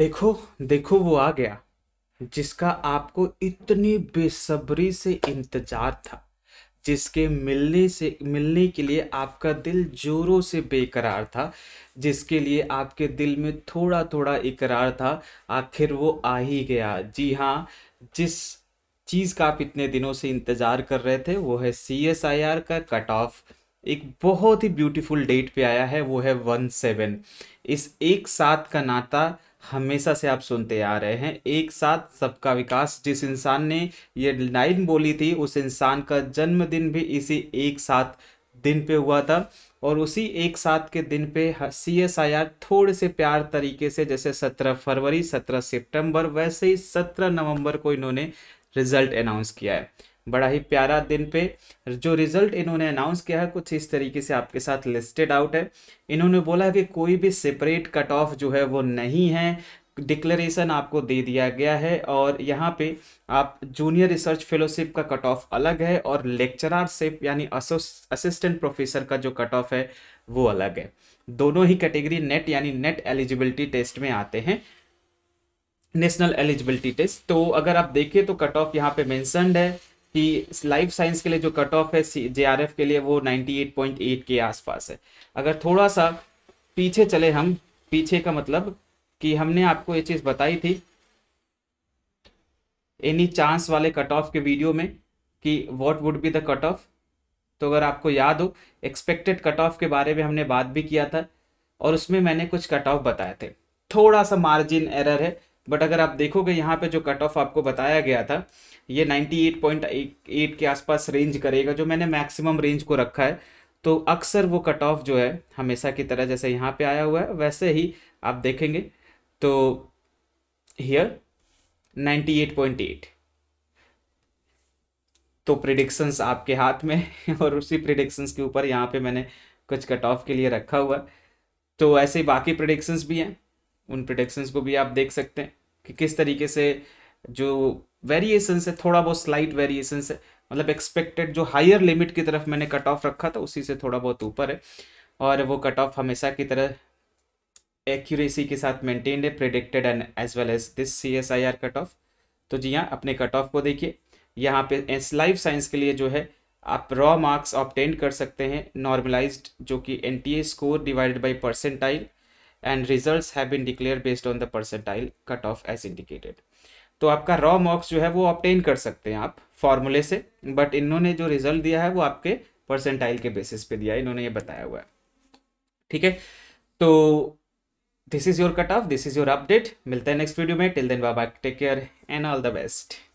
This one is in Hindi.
देखो देखो वो आ गया जिसका आपको इतनी बेसब्री से इंतजार था जिसके मिलने से मिलने के लिए आपका दिल जोरों से बेकरार था जिसके लिए आपके दिल में थोड़ा थोड़ा इकरार था आखिर वो आ ही गया जी हाँ जिस चीज़ का आप इतने दिनों से इंतज़ार कर रहे थे वो है सी एस आई आर का कट ऑफ एक बहुत ही ब्यूटीफुल डेट पे आया है वो है वन सेवन इस एक साथ का नाता हमेशा से आप सुनते आ रहे हैं एक साथ सबका विकास जिस इंसान ने ये लाइन बोली थी उस इंसान का जन्मदिन भी इसी एक साथ दिन पे हुआ था और उसी एक साथ के दिन पे सी एस आई आर थोड़े से प्यार तरीके से जैसे सत्रह फरवरी सत्रह सितंबर वैसे ही सत्रह नवंबर को इन्होंने रिजल्ट अनाउंस किया है बड़ा ही प्यारा दिन पे जो रिजल्ट इन्होंने अनाउंस किया है कुछ इस तरीके से आपके साथ लिस्टेड आउट है इन्होंने बोला है कि कोई भी सेपरेट कट ऑफ जो है वो नहीं है डिक्लेरेशन आपको दे दिया गया है और यहाँ पे आप जूनियर रिसर्च फेलोशिप का कट ऑफ अलग है और लेक्चरारशिप यानी असिस्टेंट प्रोफेसर का जो कट ऑफ है वो अलग है दोनों ही कैटेगरी नेट यानी नेट एलिजिबिलिटी टेस्ट में आते हैं नेशनल एलिजिबिलिटी टेस्ट तो अगर आप देखिए तो कट ऑफ यहाँ पे मैंसनड है कि लाइफ साइंस के लिए जो कट ऑफ है जे के लिए वो 98.8 के आसपास है अगर थोड़ा सा पीछे चले हम पीछे का मतलब कि हमने आपको ये चीज़ बताई थी एनी चांस वाले कट ऑफ के वीडियो में कि what would be the cut off तो अगर आपको याद हो एक्सपेक्टेड कट ऑफ के बारे में हमने बात भी किया था और उसमें मैंने कुछ कट ऑफ बताए थे थोड़ा सा मार्जिन एरर है बट अगर आप देखोगे यहाँ पे जो कट ऑफ आपको बताया गया था ये 98.8 के आसपास रेंज करेगा जो मैंने मैक्सिमम रेंज को रखा है तो अक्सर वो कट ऑफ जो है हमेशा की तरह जैसे यहाँ पे आया हुआ है वैसे ही आप देखेंगे तो हियर 98.8 तो प्रिडिक्शंस आपके हाथ में और उसी प्रिडिक्शंस के ऊपर यहाँ पे मैंने कुछ कट ऑफ के लिए रखा हुआ तो ऐसे ही बाकी प्रिडिक्शंस भी हैं उन प्रिडिक्शंस को भी आप देख सकते हैं कि किस तरीके से जो वेरिएशन है थोड़ा बहुत स्लाइट वेरिएशन है मतलब एक्सपेक्टेड जो हायर लिमिट की तरफ मैंने कट ऑफ रखा था उसी से थोड़ा बहुत ऊपर है और वो कट ऑफ हमेशा की तरह एक्यूरेसी के साथ मेंटेन है predicted and as well as this C S I R cut off तो जी हाँ अपने कट ऑफ को देखिए यहाँ पे लाइफ साइंस के लिए जो है आप रॉ मार्क्स ऑप्टेन कर सकते हैं नॉर्मलाइज्ड जो कि N T A score divided by percentile and results have been declared based on the तो आपका रॉ मॉक्स जो है वो ऑप्टेन कर सकते हैं आप फॉर्मूले से बट इन्होंने जो रिजल्ट दिया है वो आपके परसेंटाइल के बेसिस पे दिया है इन्होंने ये बताया हुआ है ठीक है तो this is your cut off this is your update मिलता है नेक्स्ट वीडियो में till then bye take care and all the best